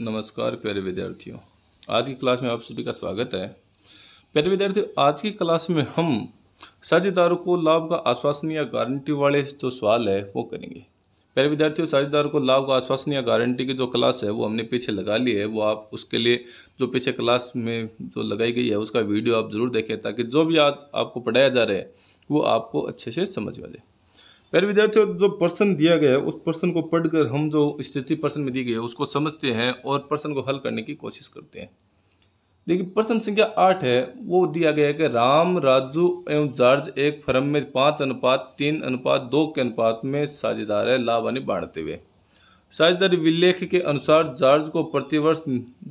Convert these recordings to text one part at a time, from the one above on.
नमस्कार प्यारे विद्यार्थियों आज की क्लास में आप सभी का स्वागत है प्यारे विद्यार्थियों आज की क्लास में हम साझेदारों को लाभ का आश्वासन या गारंटी वाले जो सवाल है वो करेंगे प्यारे विद्यार्थियों साझेदारों को लाभ का आश्वासन या गारंटी की जो क्लास है वो हमने पीछे लगा ली है वो आप उसके लिए जो पीछे क्लास में जो लगाई गई है उसका वीडियो आप ज़रूर देखें ताकि जो भी आज आपको पढ़ाया जा रहा है वो आपको अच्छे से समझ में आ जाए प्यारे विद्यार्थियों जो प्रश्न दिया गया है उस प्रश्न को पढ़कर हम जो स्थिति प्रश्न में दी गई है उसको समझते हैं और प्रश्न को हल करने की कोशिश करते हैं देखिए प्रश्न संख्या आठ है वो दिया गया है कि राम राजू एवं जॉर्ज एक फर्म में पाँच अनुपात तीन अनुपात दो के अनुपात में साझेदार है लाभ आने बांटते हुए साझेदारी विलेख के अनुसार जॉर्ज को प्रतिवर्ष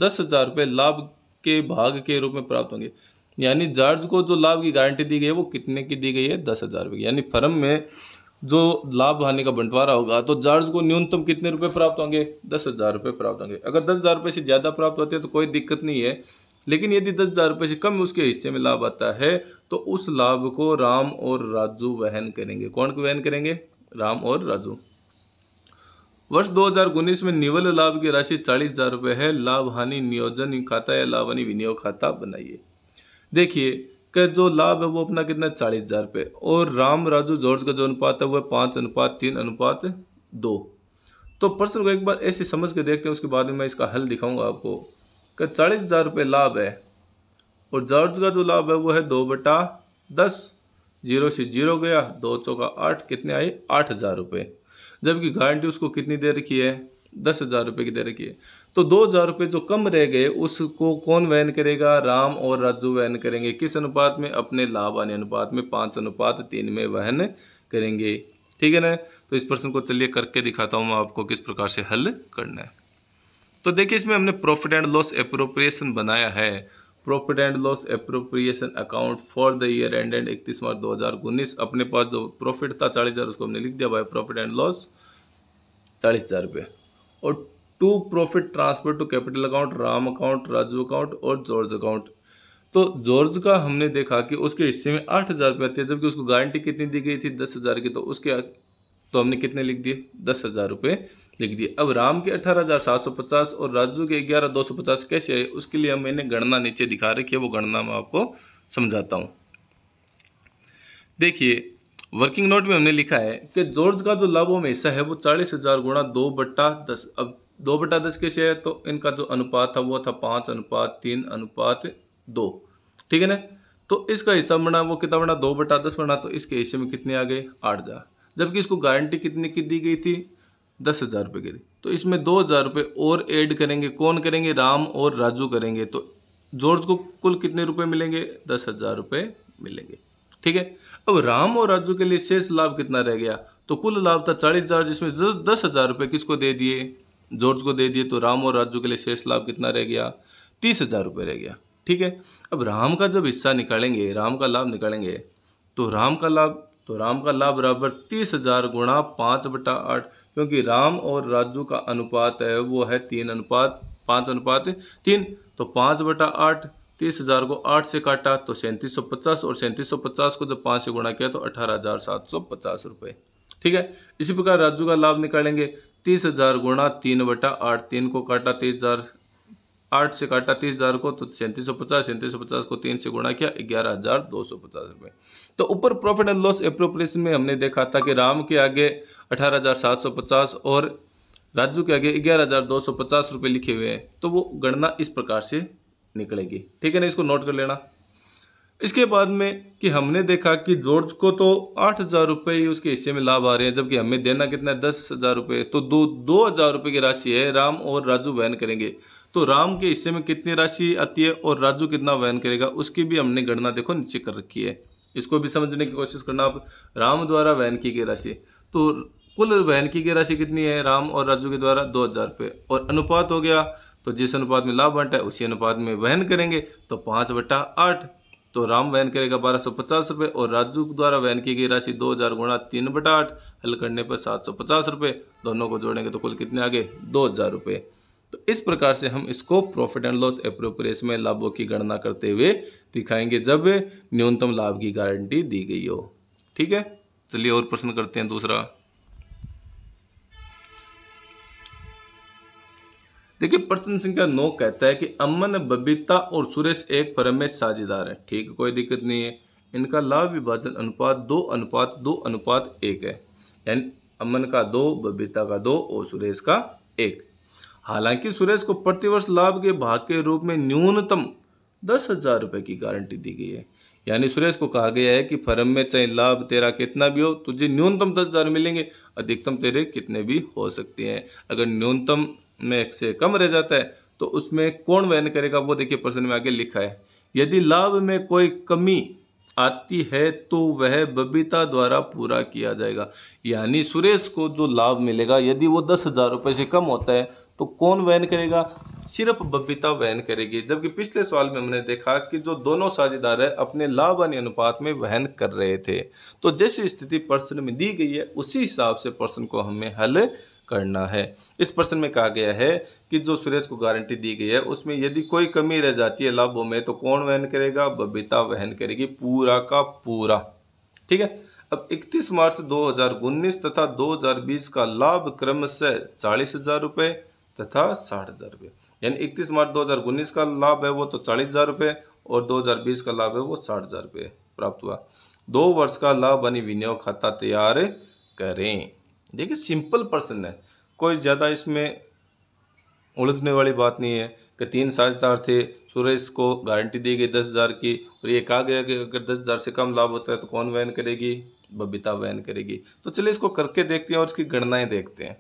दस हजार रुपये लाभ के भाग के रूप में प्राप्त होंगे यानी जॉर्ज को जो लाभ की गारंटी दी गई है वो कितने की दी गई है दस हजार रुपये यानी फर्म में जो लाभ हानि का बंटवारा होगा तो जार्ज को न्यूनतम कितने रुपए प्राप्त होंगे दस हज़ार रुपये प्राप्त होंगे अगर दस हज़ार रुपये से ज़्यादा प्राप्त होते हैं तो कोई दिक्कत नहीं है लेकिन यदि दस हज़ार रुपये से कम उसके हिस्से में लाभ आता है तो उस लाभ को राम और राजू वहन करेंगे कौन को वहन करेंगे राम और राजू वर्ष दो में निवल लाभ की राशि चालीस हज़ार है लाभ हानि नियोजन खाता या लाभ हानि विनियोग खाता बनाइए देखिए के जो लाभ है वो अपना कितना है चालीस हजार रुपये और राम राजू जॉर्ज का जो अनुपात है वह पाँच अनुपात तीन अनुपात दो तो प्रश्न को एक बार ऐसे समझ के देखते हैं उसके बाद में मैं इसका हल दिखाऊंगा आपको कि चालीस हजार रुपये लाभ है और जॉर्ज का जो लाभ है वो है दो बटा दस जीरो से जीरो गया दो चौका आठ कितने आए आठ हज़ार रुपये जबकि गारंटी उसको कितनी दे रखी है दस हज़ार रुपये की दे रखी है तो दो हज़ार रुपये जो कम रह गए उसको कौन वहन करेगा राम और राजू वहन करेंगे किस अनुपात में अपने लाभ आने अनुपात में पाँच अनुपात तीन में वहन करेंगे ठीक है ना तो इस प्रश्न को चलिए करके दिखाता हूँ मैं आपको किस प्रकार से हल करना है तो देखिए इसमें हमने प्रॉफिट एंड लॉस अप्रोप्रिएशन बनाया है profit and loss appropriation account for the year end end इकतीस मार्च दो हज़ार उन्नीस अपने पास जो प्रॉफिट था चालीस हज़ार उसको हमने लिख दिया भाई प्रॉफिट एंड लॉस चालीस हज़ार रुपये और to profit transfer to capital account Ram account Raju account और जॉर्ज अकाउंट तो जॉर्ज का हमने देखा कि उसके हिस्से में आठ हज़ार रुपये आते हैं जबकि उसको गारंटी कितनी दी गई थी दस हज़ार की तो उसके तो हमने कितने लिख दिए दस हज़ार रुपये लिख दिए अब राम के अठारह हज़ार सात सौ पचास और राजू के ग्यारह दो सौ पचास कैसे आए उसके लिए मैंने गणना नीचे दिखा रखी है वो गणना मैं आपको समझाता हूँ देखिए वर्किंग नोट में हमने लिखा है कि जॉर्ज का जो लाभों में हिस्सा है वो चालीस हजार गुणा दो बट्टा दस अब दो बट्टा दस कैसे है तो इनका जो अनुपात था वो था पाँच अनुपात तीन अनुपात दो ठीक है ना तो इसका हिस्सा बना वो कितना बना दो बटा दस बना तो इसके हिस्से में कितने आ गए आठ हज़ार जबकि इसको गारंटी कितने की दी गई थी दस हज़ार रुपये की दी तो इसमें दो हज़ार रुपये और एड करेंगे कौन करेंगे राम और राजू करेंगे तो जॉर्ज को कुल कितने रुपये मिलेंगे दस हज़ार रुपये मिलेंगे ठीक है अब राम और राजू के लिए शेष लाभ कितना रह गया तो कुल लाभ था चालीस हजार जिसमें दस हजार रुपये किसको दे दिए जॉर्ज को दे दिए तो राम और राजू के लिए शेष लाभ कितना रह गया तीस हजार रुपये रह गया ठीक है अब राम का जब हिस्सा निकालेंगे राम का लाभ निकालेंगे तो राम का लाभ तो राम का लाभ बराबर तीस हजार गुणा पाँच बटा आठ क्योंकि राम और राजू का अनुपात है वो है तीन अनुपात पाँच अनुपात तीन तो पाँच बटा आठ तीस हज़ार को आठ से काटा तो सैंतीस सौ पचास और सैंतीस सौ पचास को जब पाँच से गुणा किया तो अठारह हज़ार सात सौ पचास रुपये ठीक है इसी प्रकार राजू का लाभ निकालेंगे तीस हज़ार गुणा तीन बटा आठ तीन को काटा तीस हज़ार आठ से काटा तीस हज़ार को तो सैंतीस सौ पचास सैंतीस सौ पचास को तीन से गुणा किया ग्यारह हज़ार दो सौ पचास रुपये तो ऊपर प्रॉफिट एंड लॉस एप्रोप्रिएशन में हमने देखा था कि राम के आगे अठारह हज़ार सात सौ पचास और राजू के आगे ग्यारह हज़ार दो सौ पचास रुपये लिखे हुए हैं तो वो गणना इस प्रकार से निकलेगी ठीक है ना इसको नोट कर लेना इसके बाद में कि हमने देखा कि जॉर्ज को तो आठ हज़ार रुपये ही उसके हिस्से में लाभ आ रहे हैं जबकि हमें देना कितना है दस हज़ार रुपये तो दो दो हज़ार रुपये की राशि है राम और राजू वहन करेंगे तो राम के हिस्से में कितनी राशि आती है और राजू कितना वहन करेगा उसकी भी हमने गणना देखो नीचे कर रखी है इसको भी समझने की कोशिश करना आप राम द्वारा वहन की गई राशि तो कुल वहन की गई राशि कितनी है राम और राजू के द्वारा दो हज़ार रुपये और अनुपात हो गया तो जिस अनुपात में लाभ बांटा है उसी अनुपात में वहन करेंगे तो पाँच बट्टा आठ तो राम वहन करेगा बारह सौ पचास रुपये और राजू द्वारा वहन की गई राशि दो हज़ार गुणा तीन बटा आठ हल करने पर सात सौ पचास रुपये दोनों को जोड़ेंगे तो कुल कितने आगे दो हज़ार रुपये तो इस प्रकार से हम इसको प्रॉफिट एंड लॉस अप्रोप्रिएशन में लाभों की गणना करते हुए दिखाएंगे जब न्यूनतम लाभ की गारंटी दी गई हो ठीक है चलिए और प्रश्न करते हैं दूसरा देखिए प्रश्न संख्या नौ कहता है कि अमन बबीता और सुरेश एक फर्म में साझेदार है ठीक कोई दिक्कत नहीं है इनका लाभ विभाजन अनुपात दो अनुपात दो अनुपात एक है यानी अमन का दो बबीता का दो और सुरेश का एक हालांकि सुरेश को प्रतिवर्ष लाभ के भाग के रूप में न्यूनतम दस हजार रुपये की गारंटी दी गई है यानी सुरेश को कहा गया है कि फर्म में चाहे लाभ तेरा कितना भी हो तुझे न्यूनतम दस हजार मिलेंगे अधिकतम तेरे कितने भी हो सकते हैं अगर न्यूनतम में एक से कम रह जाता है तो उसमें कौन वहन करेगा वो देखिए प्रश्न में आगे लिखा है यदि लाभ में कोई कमी आती है तो वह बबीता द्वारा पूरा किया जाएगा यानी सुरेश को जो लाभ मिलेगा यदि वो दस हजार रुपये से कम होता है तो कौन वहन करेगा सिर्फ बबीता वहन करेगी जबकि पिछले सवाल में हमने देखा कि जो दोनों साझेदार है अपने लाभ अन्य अनुपात में वहन कर रहे थे तो जैसी स्थिति प्रश्न में दी गई है उसी हिसाब से प्रश्न को हमें हल करना है इस प्रश्न में कहा गया है कि जो सुरेश को गारंटी दी गई है उसमें यदि कोई कमी रह जाती है लाभों में तो कौन वहन करेगा बबीता वहन करेगी पूरा का पूरा ठीक है अब 31 मार्च 2019 तथा 2020 का लाभ क्रम से चालीस हजार रुपये तथा साठ हजार रुपये यानी इकतीस मार्च 2019 का लाभ है वो तो चालीस हजार रुपये और 2020 का लाभ है वो साठ हजार रुपये प्राप्त हुआ दो वर्ष का लाभ यानी विनियोग खाता तैयार करें देखिए सिंपल पर्सन है कोई ज़्यादा इसमें उलझने वाली बात नहीं है कि तीन साझेदार थे सुरेश को गारंटी दी गई दस हज़ार की और ये कहा गया कि अगर दस हज़ार से कम लाभ होता है तो कौन वैन करेगी बबीता वैन करेगी तो चलिए इसको करके देखते हैं और इसकी गणनाएँ देखते हैं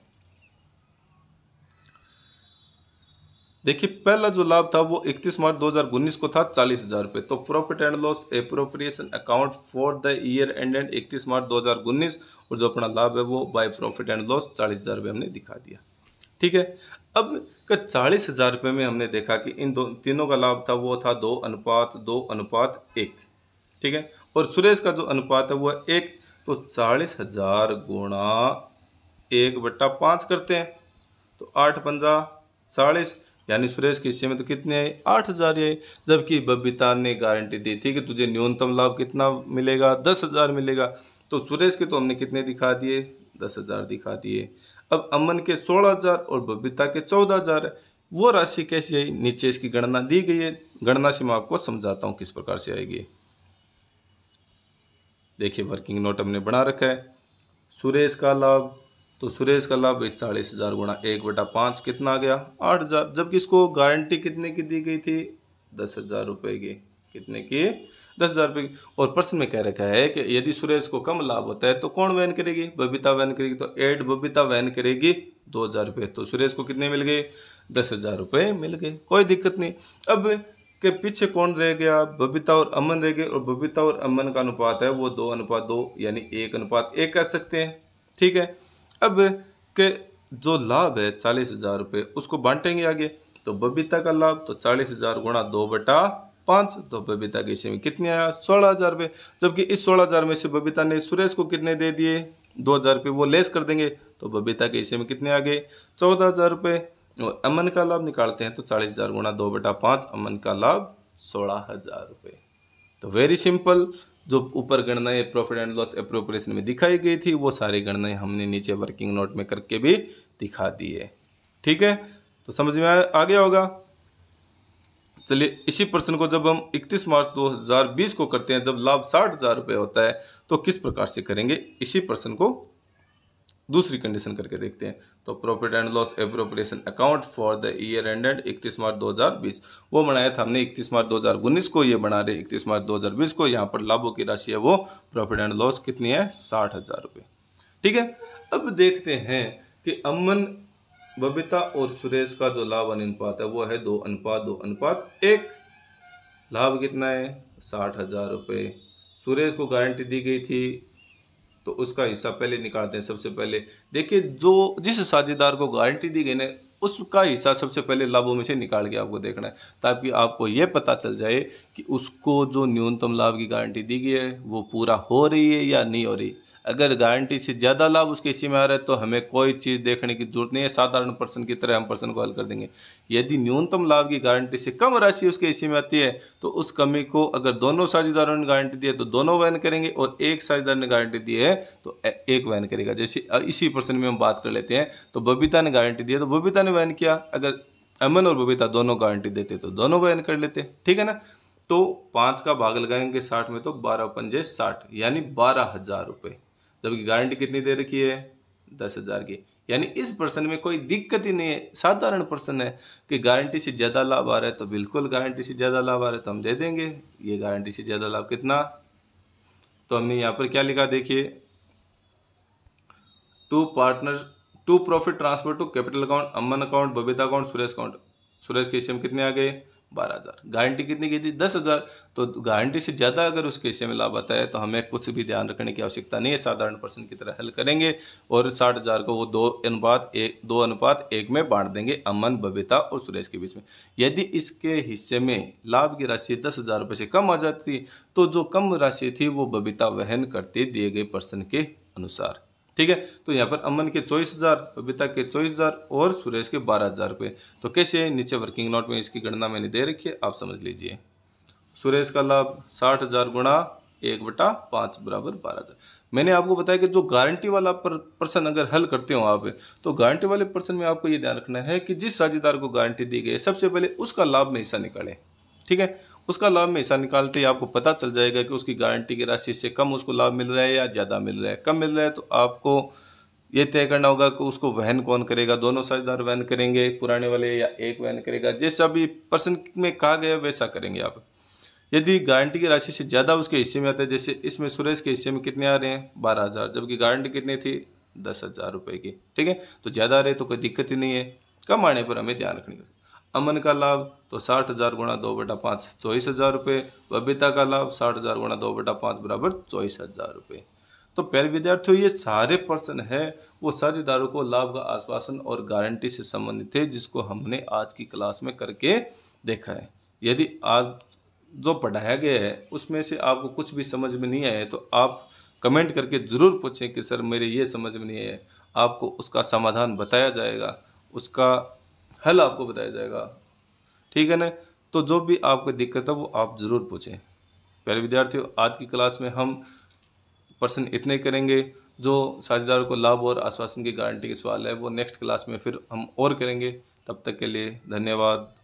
देखिए पहला जो लाभ था वो 31 मार्च 2019 को था चालीस हजार रुपए तो profit and loss appropriation account for the year end end 31 March 2019 और जो अपना लाभ है वो बाय प्रॉफिट एंड लॉस चालीस हजार रुपये हमने दिखा दिया ठीक है अब का चालीस हजार रुपये में हमने देखा कि इन दो तीनों का लाभ था वो था दो अनुपात दो अनुपात एक ठीक है और सुरेश का जो अनुपात है वो है एक तो चालीस हजार गुणा एक बट्टा पांच करते हैं तो आठ पंजा चालीस यानी सुरेश की हिस्से में तो कितने आए आठ हज़ार आए जबकि बबीता ने गारंटी दी थी कि तुझे न्यूनतम लाभ कितना मिलेगा दस हज़ार मिलेगा तो सुरेश के तो हमने कितने दिखा दिए दस हज़ार दिखा दिए अब अमन के सोलह हज़ार और बबीता के चौदह हज़ार वो राशि कैसी आई नीचे इसकी गणना दी गई है गणना से मैं आपको समझाता हूँ किस प्रकार से आएगी देखिए वर्किंग नोट हमने बना रखा है सुरेश का लाभ तो सुरेश का लाभ चालीस हज़ार गुणा एक बटा पाँच कितना आ गया आठ हज़ार जबकि इसको गारंटी कितने की दी गई थी दस हज़ार रुपये की कितने की दस हज़ार रुपये की और प्रश्न में कह रखा है कि यदि सुरेश को कम लाभ होता है तो कौन वहन करेगी बबीता वहन करेगी तो एड बबीता वहन करेगी दो हज़ार रुपये तो सुरेश को कितने मिल गए दस हज़ार रुपये मिल गए कोई दिक्कत नहीं अब के पीछे कौन रह गया बबीता और अमन रह गए और बबीता और अमन का अनुपात है वो दो अनुपात दो यानी एक अनुपात एक कह सकते हैं ठीक है अब के जो लाभ है चालीस हजार रुपये उसको बांटेंगे आगे तो बबीता का लाभ तो चालीस हजार गुणा दो बटा पाँच तो बबीता के हिस्से में कितने आया सोलह हजार रुपये जबकि इस सोलह हजार में से बबीता ने सुरेश को कितने दे दिए दो हजार रुपये वो लेस कर देंगे तो बबीता के हिस्से में कितने आ गए चौदह हजार रुपये और अमन का लाभ निकालते हैं तो चालीस हजार गुणा दो बटा पाँच अमन का लाभ सोलह हजार रुपये तो वेरी सिंपल जो ऊपर गणनाएं प्रॉफिट एंड लॉस अप्रोप्रिएशन में दिखाई गई थी वो सारी गणनाएं हमने नीचे वर्किंग नोट में करके भी दिखा दी है ठीक है तो समझ में आ गया होगा चलिए इसी प्रश्न को जब हम 31 मार्च 2020 को करते हैं जब लाभ साठ हज़ार रुपये होता है तो किस प्रकार से करेंगे इसी प्रश्न को दूसरी कंडीशन करके देखते हैं तो profit and loss appropriation account for the year ended 31 March 2020 वो बनाया था हमने 31 मार्च 2019 को ये बना रहे 31 मार्च 2020 को यहाँ पर लाभों की राशि है वो प्रॉफिट एंड लॉस कितनी है साठ हज़ार रुपये ठीक है अब देखते हैं कि अमन बबीता और सुरेश का जो लाभ अनुपात है वो है दो अनुपात दो अनुपात एक लाभ कितना है साठ सुरेश को गारंटी दी गई थी तो उसका हिस्सा पहले निकालते हैं सबसे पहले देखिए जो जिस साझेदार को गारंटी दी गई ना उसका हिस्सा सबसे पहले लाभों में से निकाल के आपको देखना है ताकि आपको ये पता चल जाए कि उसको जो न्यूनतम लाभ की गारंटी दी गई है वो पूरा हो रही है या नहीं हो रही अगर गारंटी से ज़्यादा लाभ उसके हिस्से में आ रहा है तो हमें कोई चीज़ देखने की जरूरत नहीं है साधारण पर्सन की तरह हम पर्सन को हल कर देंगे यदि न्यूनतम लाभ की गारंटी से कम राशि उसके हिस्से में आती है तो उस कमी को अगर दोनों साझेदारों ने गारंटी दी है तो दोनों वैन करेंगे और एक साझेदार ने गारंटी दी है तो एक वैन करेगा जैसे इसी पर्सन में हम बात कर लेते हैं तो बबीता ने गारंटी दी है तो बबीता ने वैन किया अगर अमन और बबीता दोनों गारंटी देते तो दोनों वैन कर लेते ठीक है ना तो पाँच का भाग लगाएंगे साठ में तो बारह पंजे साठ यानी बारह हजार रुपये जबकि गारंटी कितनी दे रखी है दस हज़ार की यानी इस पर्सन में कोई दिक्कत ही नहीं है साधारण पर्सन है कि गारंटी से ज़्यादा लाभ आ रहा है तो बिल्कुल गारंटी से ज़्यादा लाभ आ रहा है तो हम दे देंगे ये गारंटी से ज़्यादा लाभ कितना तो हमने यहाँ पर क्या लिखा देखिए to partner to profit transfer to capital account Aman account Babita account Suresh account Suresh के हिस्से में कितने आ गए बारह हज़ार गारंटी कितनी की थी दस हज़ार तो गारंटी से ज़्यादा अगर उस केस में लाभ आता है तो हमें कुछ भी ध्यान रखने की आवश्यकता नहीं है साधारण पर्सन की तरह हल करेंगे और साठ हज़ार को वो दो अनुपात एक दो अनुपात एक में बांट देंगे अमन बबीता और सुरेश के बीच में यदि इसके हिस्से में लाभ की राशि दस हज़ार रुपये से कम आ जाती तो जो कम राशि थी वो बबीता वहन करती दिए गए पर्सन के अनुसार ठीक है तो यहाँ पर अमन के चौबीस हज़ार बबीता के चौबीस हज़ार और सुरेश के बारह हज़ार रुपये तो कैसे नीचे वर्किंग नोट में इसकी गणना मैंने दे रखी है आप समझ लीजिए सुरेश का लाभ साठ हज़ार गुणा एक बटा पाँच बराबर बारह हज़ार मैंने आपको बताया कि जो गारंटी वाला पर्सन अगर हल करते हो आप तो गारंटी वाले पर्सन में आपको ये ध्यान रखना है कि जिस साझेदार को गारंटी दी गई है सबसे पहले उसका लाभ में हिस्सा निकाले ठीक है उसका लाभ ऐसा निकालते ही आपको पता चल जाएगा कि उसकी गारंटी की राशि से कम उसको लाभ मिल रहा है या ज़्यादा मिल रहा है कम मिल रहा है तो आपको ये तय करना होगा कि उसको वहन कौन करेगा दोनों साझेदार वहन करेंगे पुराने वाले या एक वहन करेगा जैसा भी पर्सन में कहा गया वैसा करेंगे आप यदि गारंटी की राशि से ज़्यादा उसके हिस्से में आता है जैसे इसमें सुरेश के हिस्से में कितने आ रहे हैं बारह हज़ार जबकि गारंटी कितनी थी दस हज़ार रुपये की ठीक है तो ज़्यादा आ रहे तो कोई दिक्कत ही नहीं है कम आने पर हमें ध्यान रखने अमन का लाभ तो साठ हज़ार गुणा दो बेटा पाँच चौबीस हज़ार रुपये बबीता का लाभ साठ हज़ार गुणा दो बेटा पाँच बराबर चौबीस हज़ार रुपये तो पहले विद्यार्थियों ये सारे प्रश्न है वो साझेदारों को लाभ का आश्वासन और गारंटी से संबंधित है जिसको हमने आज की क्लास में करके देखा है यदि आज जो पढ़ाया गया है उसमें से आपको कुछ भी समझ में नहीं आया तो आप कमेंट करके ज़रूर पूछें कि सर मेरे ये समझ में नहीं आया आपको उसका समाधान बताया जाएगा उसका हल आपको बताया जाएगा ठीक है ना तो जो भी आपको दिक्कत है वो आप ज़रूर पूछें प्यारे विद्यार्थियों आज की क्लास में हम प्रश्न इतने करेंगे जो साझेदार को लाभ और आश्वासन की गारंटी के सवाल है वो नेक्स्ट क्लास में फिर हम और करेंगे तब तक के लिए धन्यवाद